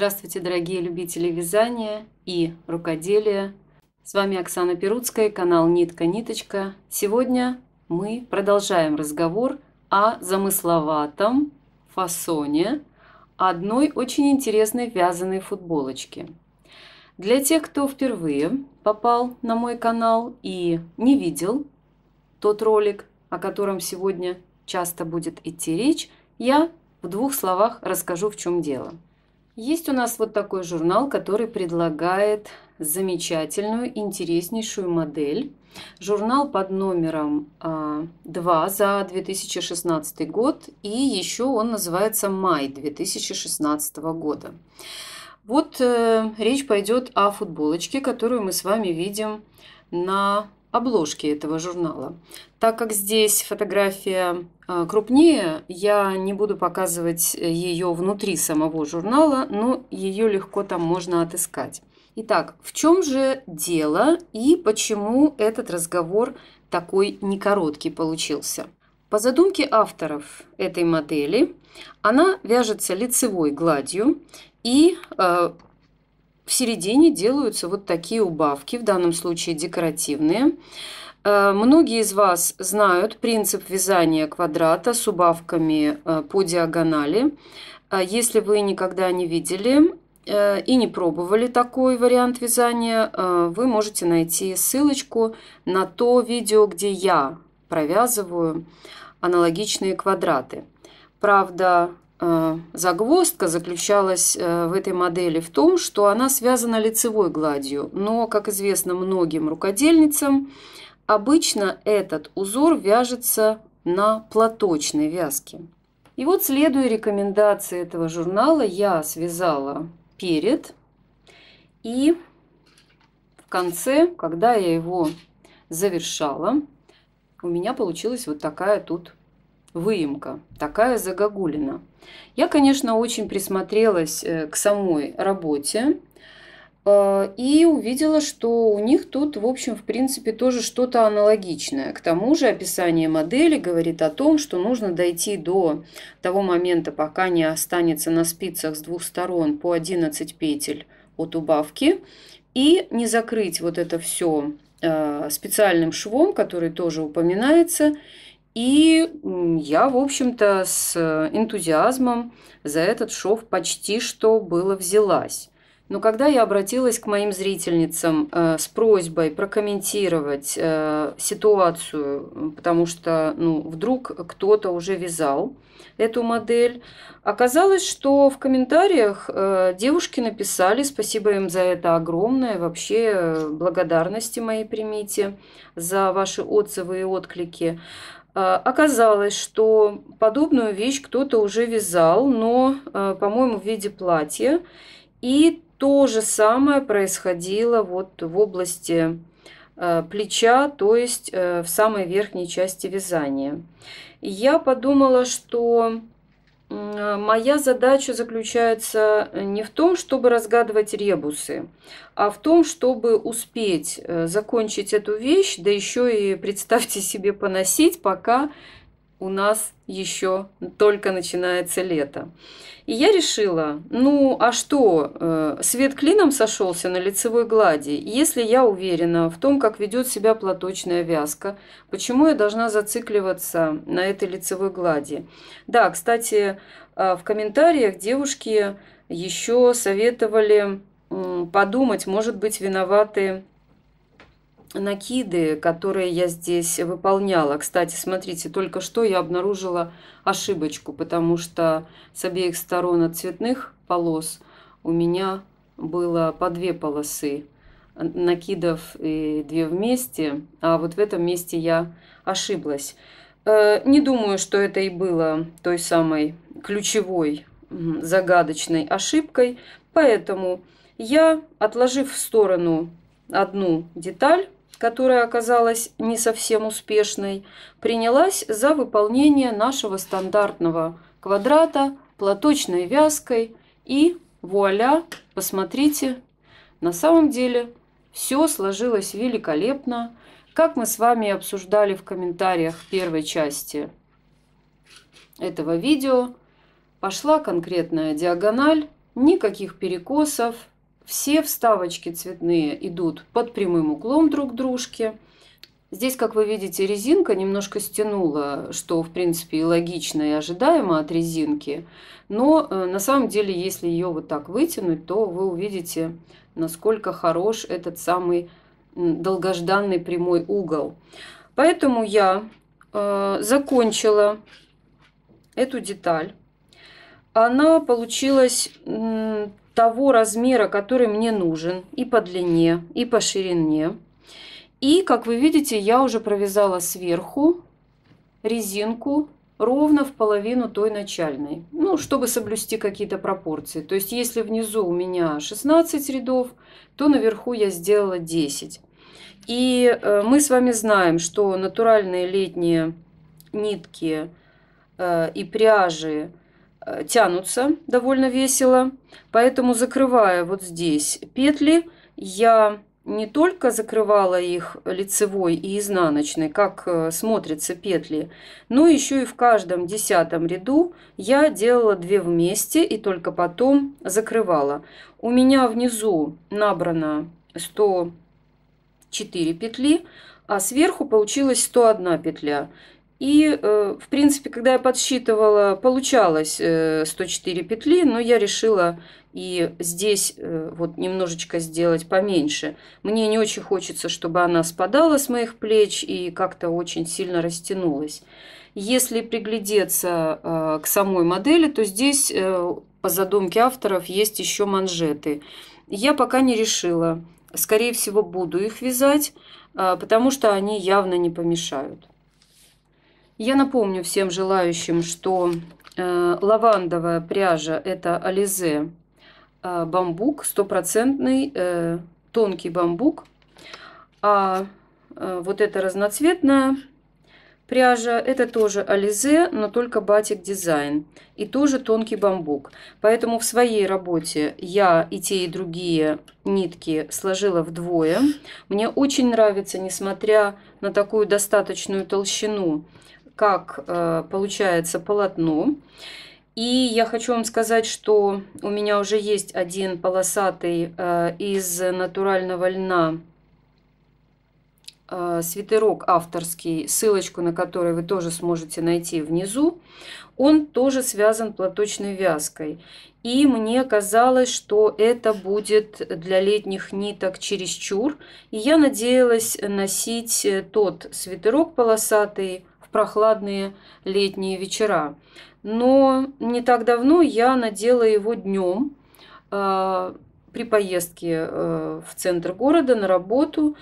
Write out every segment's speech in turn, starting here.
Здравствуйте, дорогие любители вязания и рукоделия. С вами Оксана Перуцкая, канал Нитка-Ниточка. Сегодня мы продолжаем разговор о замысловатом фасоне одной очень интересной вязаной футболочки. Для тех, кто впервые попал на мой канал и не видел тот ролик, о котором сегодня часто будет идти речь, я в двух словах расскажу, в чем дело – есть у нас вот такой журнал, который предлагает замечательную, интереснейшую модель. Журнал под номером 2 а, за 2016 год и еще он называется «Май 2016 года». Вот э, речь пойдет о футболочке, которую мы с вами видим на обложки этого журнала. Так как здесь фотография э, крупнее, я не буду показывать ее внутри самого журнала, но ее легко там можно отыскать. Итак, в чем же дело и почему этот разговор такой некороткий получился? По задумке авторов этой модели, она вяжется лицевой гладью и э, в середине делаются вот такие убавки, в данном случае декоративные. Э, многие из вас знают принцип вязания квадрата с убавками э, по диагонали. Э, если вы никогда не видели и не пробовали такой вариант вязания, вы можете найти ссылочку на то видео, где я провязываю аналогичные квадраты. Правда, Э, загвоздка заключалась э, в этой модели в том, что она связана лицевой гладью, но, как известно многим рукодельницам, обычно этот узор вяжется на платочной вязке. И вот, следуя рекомендации этого журнала, я связала перед и в конце, когда я его завершала, у меня получилась вот такая тут выемка, такая загогулина. Я, конечно, очень присмотрелась э, к самой работе э, и увидела, что у них тут, в общем, в принципе, тоже что-то аналогичное. К тому же описание модели говорит о том, что нужно дойти до того момента, пока не останется на спицах с двух сторон по 11 петель от убавки, и не закрыть вот это все э, специальным швом, который тоже упоминается, и я, в общем-то, с энтузиазмом за этот шов почти что было взялась. Но когда я обратилась к моим зрительницам э, с просьбой прокомментировать э, ситуацию, потому что ну, вдруг кто-то уже вязал эту модель, оказалось, что в комментариях э, девушки написали, спасибо им за это огромное, вообще благодарности мои примите за ваши отзывы и отклики. А, оказалось, что подобную вещь кто-то уже вязал, но, а, по-моему, в виде платья. И то же самое происходило вот в области а, плеча, то есть э, в самой верхней части вязания. Я подумала, что моя задача заключается э, не в том, чтобы разгадывать ребусы, а в том, чтобы успеть э, закончить эту вещь, да еще и, представьте себе, поносить, пока у нас еще только начинается лето. И я решила, ну а что, э, свет клином сошелся на лицевой глади. Если я уверена в том, как ведет себя платочная вязка, почему я должна зацикливаться на этой лицевой глади? Да, кстати, э, в комментариях девушки еще советовали подумать, может быть, виноваты накиды, которые я здесь выполняла. Кстати, смотрите, только что я обнаружила ошибочку, потому что с обеих сторон от цветных полос у меня было по две полосы накидов и две вместе, а вот в этом месте я ошиблась. Э, не думаю, что это и было той самой ключевой загадочной ошибкой, поэтому я, отложив в сторону одну деталь, которая оказалась не совсем успешной, принялась за выполнение нашего стандартного квадрата платочной вязкой и вуаля, посмотрите, на самом деле все сложилось великолепно, как мы с вами обсуждали в комментариях первой части этого видео. Пошла конкретная диагональ, никаких перекосов, все вставочки цветные идут под прямым углом друг к дружке. Здесь, как вы видите, резинка немножко стянула, что, в принципе, и логично, и ожидаемо от резинки. Но э, на самом деле, если ее вот так вытянуть, то вы увидите, насколько хорош этот самый долгожданный прямой угол. Поэтому я э, закончила эту деталь. Она получилась того размера, который мне нужен, и по длине, и по ширине. И, как вы видите, я уже провязала сверху резинку ровно в половину той начальной, ну, чтобы соблюсти какие-то пропорции. То есть, если внизу у меня 16 рядов, то наверху я сделала 10. И э, мы с вами знаем, что натуральные летние нитки э, и пряжи Э, тянутся довольно весело. Поэтому закрывая вот здесь петли, я не только закрывала их лицевой и изнаночной, как э, смотрятся петли, но еще и в каждом десятом ряду я делала две вместе и только потом закрывала. У меня внизу набрано 104 петли, а сверху получилось 101 петля. И, э, в принципе, когда я подсчитывала, получалось 104 э, петли, но я решила и здесь э, вот немножечко сделать поменьше. Мне не очень хочется, чтобы она спадала с моих плеч и как-то очень сильно растянулась. Если приглядеться к самой модели, то здесь по задумке авторов есть еще манжеты. Я пока не решила. Скорее всего, буду их вязать, потому что они явно не помешают. Я напомню всем желающим, что э, лавандовая пряжа – это ализе э, бамбук, стопроцентный э, тонкий бамбук. А э, вот эта разноцветная пряжа – это тоже ализе, но только батик дизайн и тоже тонкий бамбук. Поэтому в своей работе я и те, и другие нитки сложила вдвое. Мне очень нравится, несмотря на такую достаточную толщину, как э, получается полотно. И я хочу вам сказать, что у меня уже есть один полосатый э, из натурального льна э, свитерок авторский, ссылочку на который вы тоже сможете найти внизу, он тоже связан платочной вязкой. И мне казалось, что это будет для летних ниток чересчур. И я надеялась носить тот свитерок полосатый, прохладные летние вечера. Но не так давно я надела его днем э, при поездке э, в центр города на работу.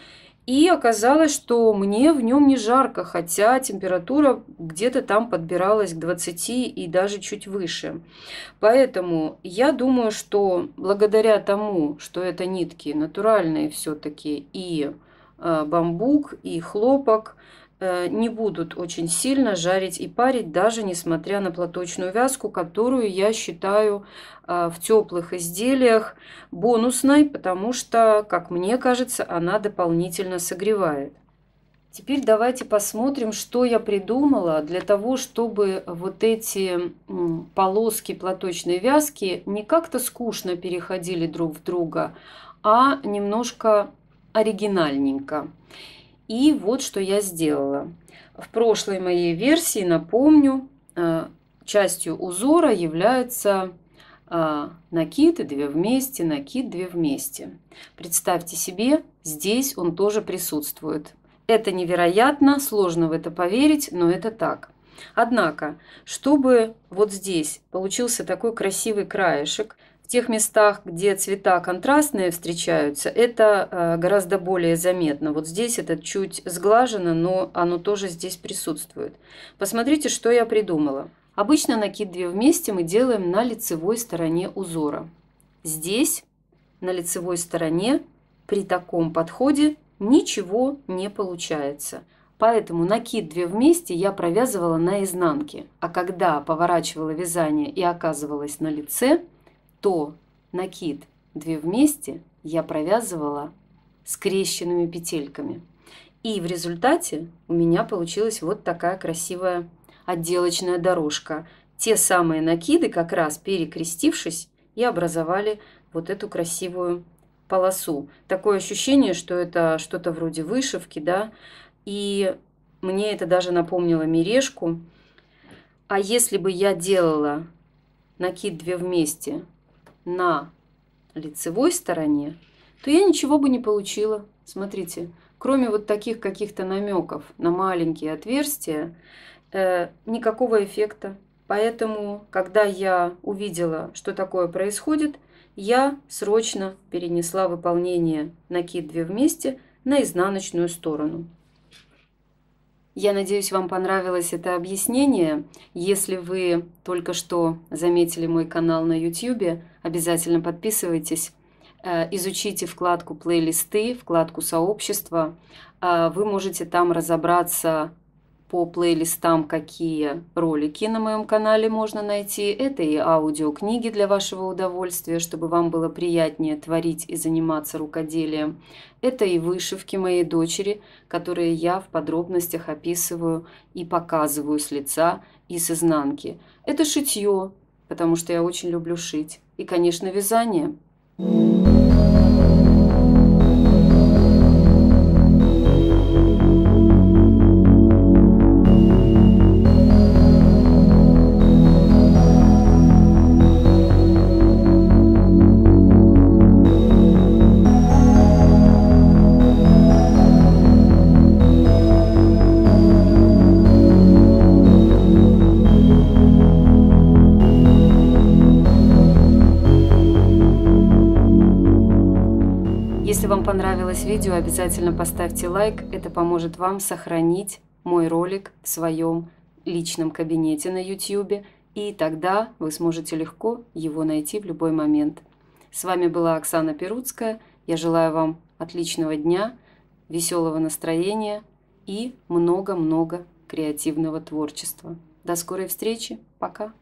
И оказалось, что мне в нем не жарко, хотя температура где-то там подбиралась к 20 и даже чуть выше. Поэтому я думаю, что благодаря тому, что это нитки натуральные все-таки и э, бамбук, и хлопок, Э, не будут очень сильно жарить и парить, даже несмотря на платочную вязку, которую я считаю э, в теплых изделиях бонусной, потому что, как мне кажется, она дополнительно согревает. Теперь давайте посмотрим, что я придумала для того, чтобы вот эти полоски платочной вязки не как-то скучно переходили друг в друга, а немножко оригинальненько. И вот что я сделала. В прошлой моей версии, напомню, э, частью узора является э, накид и две вместе, накид две вместе. Представьте себе, здесь он тоже присутствует. Это невероятно, сложно в это поверить, но это так. Однако, чтобы вот здесь получился такой красивый краешек, в тех местах, где цвета контрастные встречаются, это э, гораздо более заметно. Вот здесь это чуть сглажено, но оно тоже здесь присутствует. Посмотрите, что я придумала. Обычно накид две вместе мы делаем на лицевой стороне узора. Здесь, на лицевой стороне, при таком подходе ничего не получается. Поэтому накид две вместе я провязывала на изнанке, а когда поворачивала вязание и оказывалась на лице – то накид две вместе я провязывала скрещенными петельками. И в результате у меня получилась вот такая красивая отделочная дорожка. Те самые накиды, как раз перекрестившись, и образовали вот эту красивую полосу. Такое ощущение, что это что-то вроде вышивки, да, и мне это даже напомнило мережку. А если бы я делала накид две вместе на лицевой стороне, то я ничего бы не получила. Смотрите, кроме вот таких каких-то намеков на маленькие отверстия, э, никакого эффекта. Поэтому, когда я увидела, что такое происходит, я срочно перенесла выполнение накид две вместе на изнаночную сторону. Я надеюсь, вам понравилось это объяснение. Если вы только что заметили мой канал на YouTube, обязательно подписывайтесь. Э, изучите вкладку «Плейлисты», вкладку «Сообщество». Э, вы можете там разобраться по плейлистам, какие ролики на моем канале можно найти. Это и аудиокниги для вашего удовольствия, чтобы вам было приятнее творить и заниматься рукоделием. Это и вышивки моей дочери, которые я в подробностях описываю и показываю с лица и с изнанки. Это шитье, потому что я очень люблю шить. И, конечно, вязание. Thank you. понравилось видео, обязательно поставьте лайк. Это поможет вам сохранить мой ролик в своем личном кабинете на YouTube, и тогда вы сможете легко его найти в любой момент. С вами была Оксана Перуцкая. Я желаю вам отличного дня, веселого настроения и много-много креативного творчества. До скорой встречи. Пока.